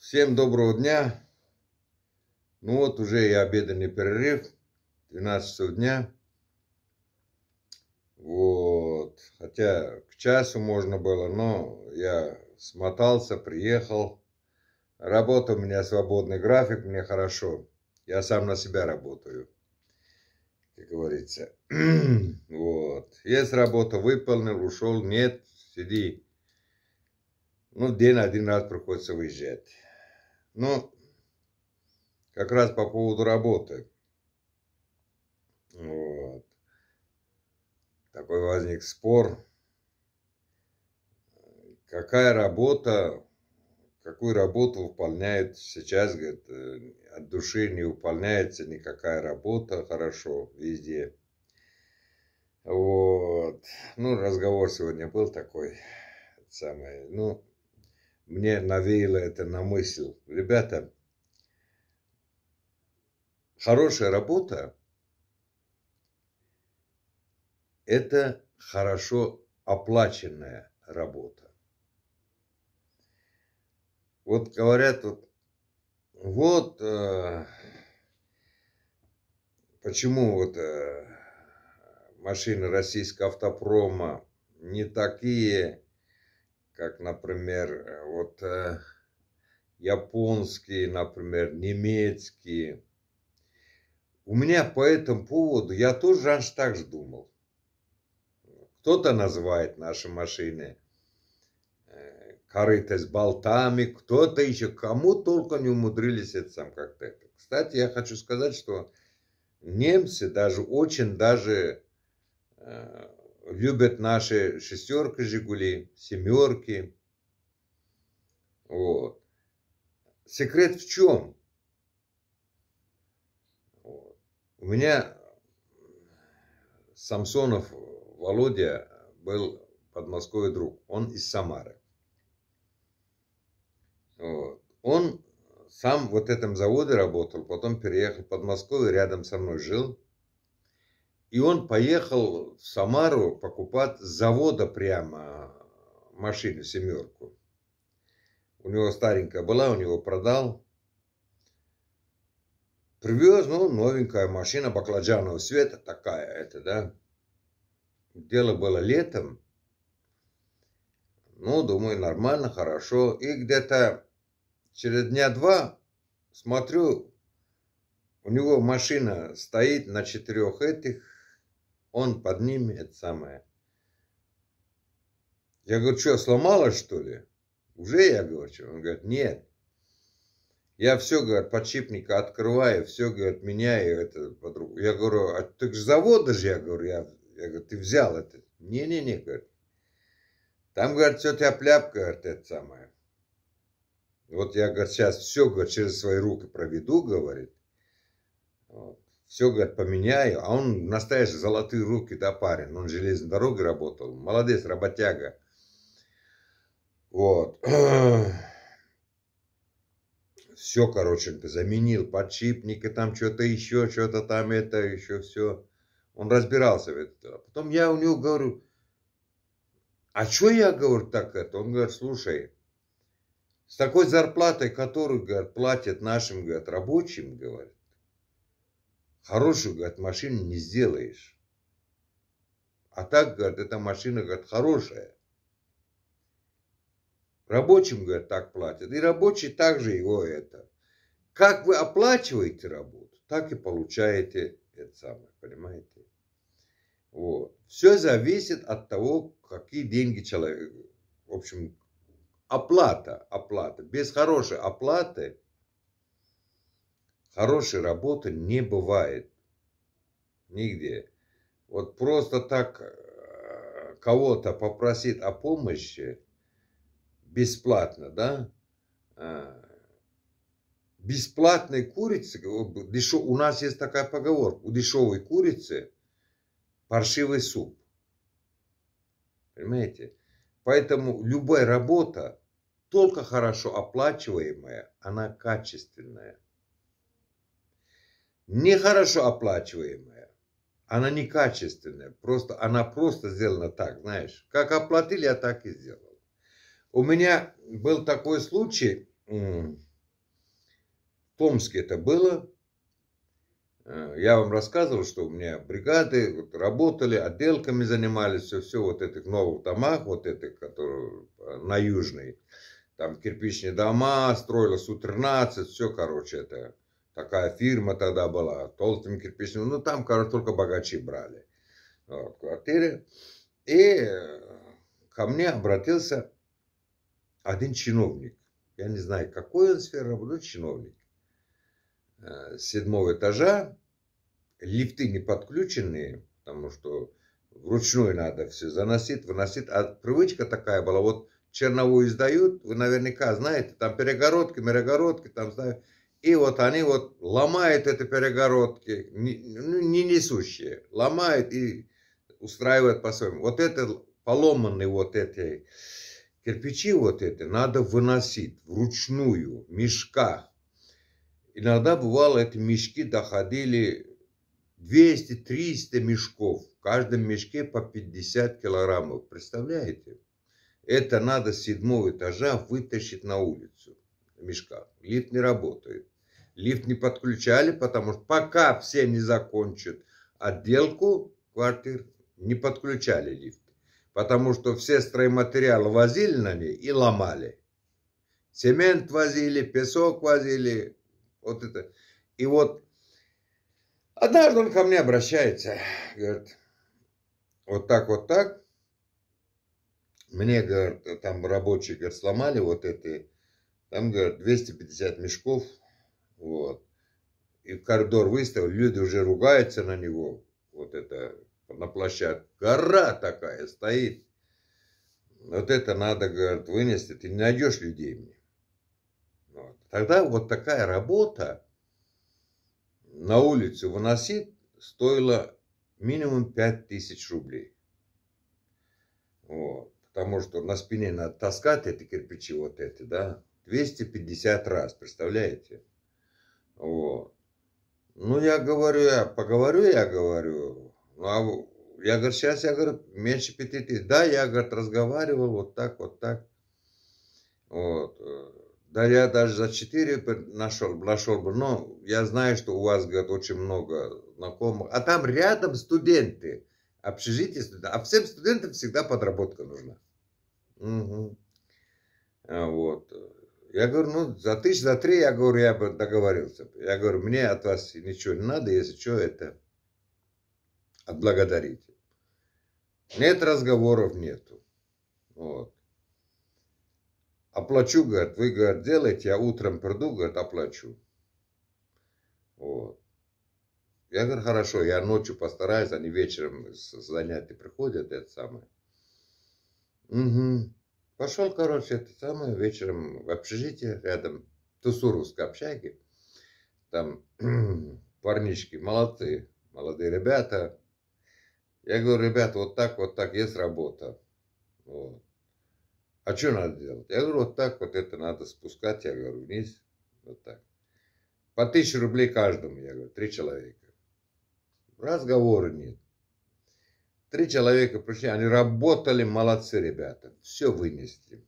Всем доброго дня. Ну вот уже и обеденный перерыв, 12 часов дня. Вот, хотя к часу можно было, но я смотался, приехал. Работа у меня свободный график, мне хорошо. Я сам на себя работаю, как говорится. вот, есть работа, выполнил, ушел, нет, сиди. Ну, день один раз приходится выезжать. Но ну, как раз по поводу работы. Вот. Такой возник спор. Какая работа, какую работу выполняет сейчас, говорит, э, от души не выполняется никакая работа хорошо везде. Вот. Ну, разговор сегодня был такой, самый, ну, мне навеяло это на мысль. Ребята, хорошая работа – это хорошо оплаченная работа. Вот говорят, вот, вот э, почему вот э, машины российского автопрома не такие как, например, э, вот э, японские, например, немецкие. У меня по этому поводу, я тоже раньше так же думал. Кто-то называет наши машины э, корыто с болтами, кто-то еще, кому только не умудрились это сам как-то это. Кстати, я хочу сказать, что немцы даже очень даже э, любят наши шестерки Жигули, семерки. Вот. Секрет в чем? У меня Самсонов Володя был под друг. Он из Самары. Вот. Он сам вот этом заводе работал, потом переехал под Москву рядом со мной жил. И он поехал в Самару покупать с завода прямо э, машину «семерку». У него старенькая была, у него продал. Привез, ну, новенькая машина баклажанового света, такая это, да. Дело было летом. Ну, думаю, нормально, хорошо. И где-то через дня два смотрю, у него машина стоит на четырех этих он под ними, это самое. Я говорю, что, сломалось, что ли? Уже я говорю, что? Он говорит, нет. Я все, говорит, подшипника открываю, все, говорит, меняю это подругу. Я говорю, а ты же завода же, я говорю, я, я говорю, ты взял это. Не-не-не, говорит. Там, говорит, все тебя пляпка, говорит, это самое. Вот я, говорит, сейчас все, говорит, через свои руки проведу, говорит. Вот все, говорит, поменяю. А он, настоящий, золотые руки, да, парень. Он железной дорогой работал. Молодец, работяга. Вот. Все, короче, заменил подшипники, там что-то еще, что-то там это, еще все. Он разбирался в этом. А потом я у него говорю, а что я, говорю, так это? Он говорит, слушай, с такой зарплатой, которую, говорит, платят нашим, говорит, рабочим, говорит, Хорошую, говорит, машину не сделаешь. А так, говорит, эта машина, говорит, хорошая. Рабочим, говорит, так платят. И рабочий также его это. Как вы оплачиваете работу, так и получаете это самое, понимаете? Вот. Все зависит от того, какие деньги человек, в общем, оплата, оплата. Без хорошей оплаты Хорошей работы не бывает. Нигде. Вот просто так э, кого-то попросит о помощи бесплатно, да? А, бесплатной курицы, э, у нас есть такая поговорка, у дешевой курицы паршивый суп. Понимаете? Поэтому любая работа, только хорошо оплачиваемая, она качественная нехорошо оплачиваемая. Она некачественная, просто, она просто сделана так, знаешь, как оплатили, я а так и сделал. У меня был такой случай, в Томске это было, э, я вам рассказывал, что у меня бригады вот, работали, отделками занимались, все, все вот этих новых домах, вот этих, которые э, на Южной. Там кирпичные дома, строила Су-13, все, короче, это Такая фирма тогда была, толстым кирпичным. Ну, там, короче, только богачи брали вот, квартиры. И э, ко мне обратился один чиновник. Я не знаю, какой он сферы работы, чиновник. Э, с седьмого этажа лифты не подключенные, потому что вручную надо все заносить, выносить. А привычка такая была, вот черновую издают, вы наверняка знаете, там перегородки, мерегородки, там, знаете, и вот они вот ломают эти перегородки, не, ну, не несущие, ломают и устраивают по-своему. Вот это поломанные вот эти кирпичи вот эти надо выносить вручную, в мешках. Иногда бывало, эти мешки доходили 200-300 мешков. В каждом мешке по 50 килограммов. Представляете? Это надо с седьмого этажа вытащить на улицу мешка. Лифт не работает. Лифт не подключали, потому что пока все не закончат отделку квартир, не подключали лифт. Потому что все стройматериалы возили на ней и ломали. Цемент возили, песок возили. Вот это. И вот однажды он ко мне обращается. Говорит, вот так, вот так. Мне, говорит, там рабочие, говорит, сломали вот эти. Там, говорит, 250 мешков вот. И в коридор выставил, люди уже ругаются на него. Вот это на площадке. Гора такая стоит. Вот это надо, говорит, вынести. Ты не найдешь людей мне. Вот. Тогда вот такая работа на улицу выносить стоила минимум 5000 рублей. Вот. Потому что на спине надо таскать эти кирпичи вот эти, да, 250 раз, представляете? Вот. Ну, я говорю, я поговорю, я говорю. Ну, а я говорю, сейчас, я говорю, меньше пяти тысяч. Да, я, говорит, разговаривал вот так, вот так. Вот. Да я даже за четыре нашел, нашел бы, но я знаю, что у вас, говорит, очень много знакомых. А там рядом студенты, общежитие студентов. А всем студентам всегда подработка нужна. Угу. А Вот. Я говорю, ну, за тысяч, за три, я говорю, я бы договорился. Я говорю, мне от вас ничего не надо, если что, это отблагодарите. Нет разговоров, нету. Вот. Оплачу, говорит, вы, говорит, делаете, я утром приду, говорит, оплачу. Вот. Я говорю, хорошо, я ночью постараюсь, они вечером с занятий приходят, это самое. Угу. Пошел, короче, это самое, вечером в общежитие рядом, Тусуровской общаги. Там парнички молодцы, молодые ребята. Я говорю, ребята, вот так, вот так, есть работа. Вот. А что надо делать? Я говорю, вот так вот это надо спускать, я говорю, вниз, вот так. По тысяче рублей каждому, я говорю, три человека. Разговора нет. Три человека пришли, они работали, молодцы ребята, все вынесли.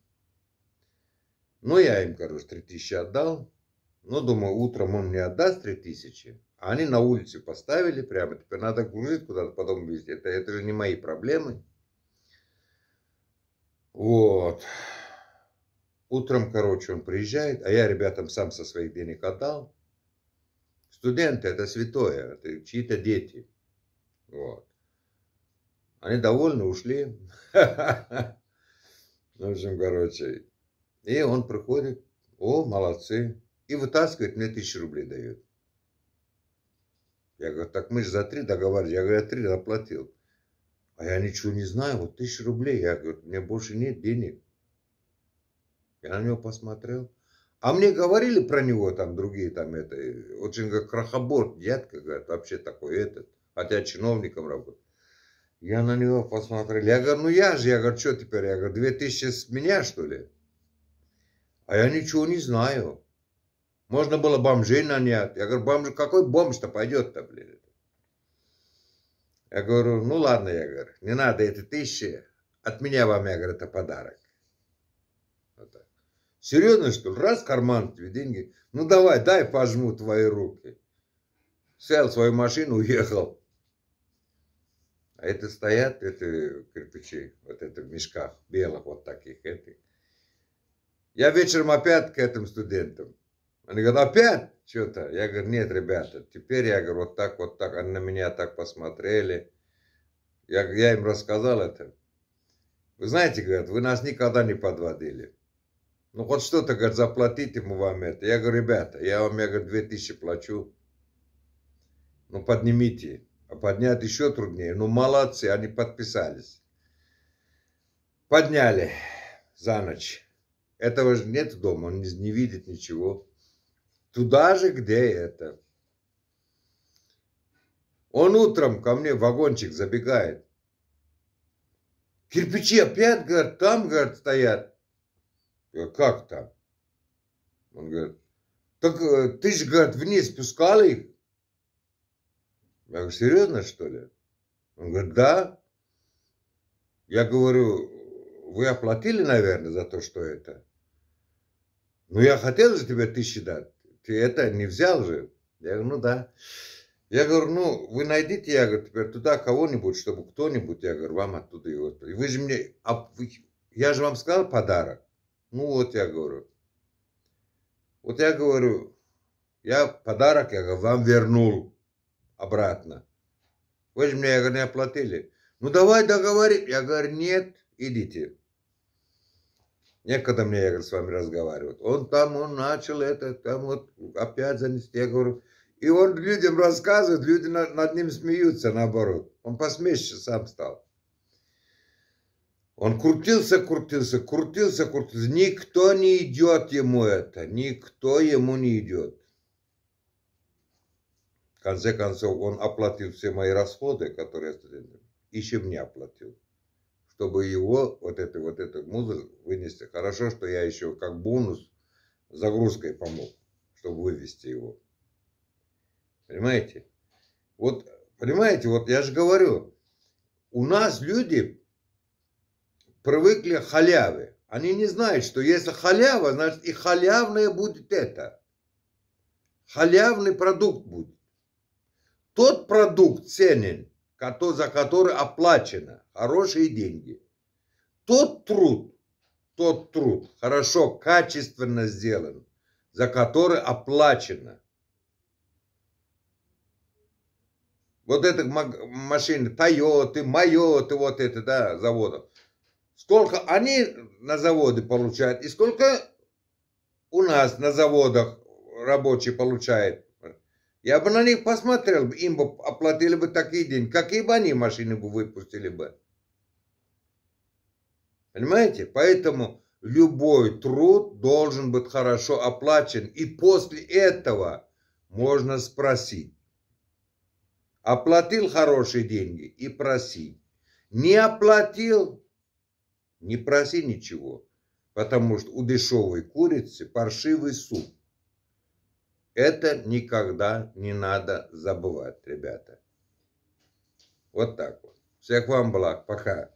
Ну, я им, короче, 3000 отдал. Ну, думаю, утром он мне отдаст 3000. А они на улице поставили прямо. Теперь надо грузить куда-то, потом везти. Это, это же не мои проблемы. Вот. Утром, короче, он приезжает, а я ребятам сам со своих денег отдал. Студенты – это святое, это чьи-то дети. Вот. Они довольно ушли. В общем, короче. И он приходит, о, молодцы. И вытаскивает, мне тысячу рублей дает. Я говорю, так мы же за три договорились, Я говорю, я три заплатил. А я ничего не знаю, вот тысячу рублей. Я говорю, мне больше нет денег. Я на него посмотрел. А мне говорили про него там другие там это, очень как крахобор, дядка, говорят, вообще такой этот, хотя чиновником работает. Я на него посмотрел. Я говорю, ну я же, я говорю, что теперь? Я говорю, две тысячи с меня, что ли? А я ничего не знаю. Можно было бомжей нанять. Я говорю, бомж, какой бомж-то пойдет-то, блин? Я говорю, ну ладно, я говорю, не надо этой тысячи. От меня вам, я говорю, это подарок. Вот Серьезно, что ли? Раз карман тебе деньги. Ну давай, дай пожму твои руки. Сел свою машину, уехал. А это стоят, это кирпичи, вот это в мешках белых вот таких. Это. Я вечером опять к этим студентам. Они говорят, опять что-то? Я говорю, нет, ребята, теперь я говорю, вот так, вот так. Они на меня так посмотрели. Я, я им рассказал это. Вы знаете, говорят, вы нас никогда не подводили. Ну, хоть что-то, говорит, заплатите ему вам это. Я говорю, ребята, я вам, я говорю, две тысячи плачу. Ну, поднимите. А поднять еще труднее. Ну, молодцы, они подписались. Подняли за ночь. Этого же нет дома, он не, не видит ничего. Туда же, где это. Он утром ко мне в вагончик забегает. Кирпичи опять, говорит, там, говорит, стоят. Я как там? Он говорит, так э, ты же, говорит, вниз пускал их? Я говорю, серьезно, что ли? Он говорит, да. Я говорю, вы оплатили, наверное, за то, что это? Ну, я хотел же тебе тысячи дать. Ты это не взял же. Я говорю, ну да. Я говорю, ну, вы найдите, я говорю, теперь туда кого-нибудь, чтобы кто-нибудь, я говорю, вам оттуда его. И вы же мне, а вы, я же вам сказал подарок. Ну вот, я говорю. Вот я говорю, я подарок, я говорю, вам вернул обратно. Вы же мне, я говорю, не оплатили. Ну давай договорим. Я говорю, нет, идите. Некогда мне, я говорю, с вами разговаривать. Он там, он начал это, там вот опять занести. Я говорю, и он людям рассказывает, люди над, над ним смеются наоборот. Он посмешище сам стал. Он крутился, крутился, крутился, крутился. Никто не идет ему это. Никто ему не идет конце концов, он оплатил все мои расходы, которые и еще мне оплатил. Чтобы его, вот эту, вот эту музыку вынести. Хорошо, что я еще как бонус загрузкой помог, чтобы вывести его. Понимаете? Вот, понимаете, вот я же говорю, у нас люди привыкли халявы, Они не знают, что если халява, значит и халявное будет это. Халявный продукт будет тот продукт ценен, за который оплачено хорошие деньги. Тот труд, тот труд хорошо, качественно сделан, за который оплачено. Вот это машины Тойоты, Майоты, вот это, да, заводов. Сколько они на заводы получают и сколько у нас на заводах рабочий получает? Я бы на них посмотрел, им бы оплатили бы такие деньги. Какие бы они машины бы выпустили бы? Понимаете? Поэтому любой труд должен быть хорошо оплачен. И после этого можно спросить. Оплатил хорошие деньги и проси. Не оплатил, не проси ничего. Потому что у дешевой курицы паршивый суп. Это никогда не надо забывать, ребята. Вот так вот. Всех вам благ. Пока.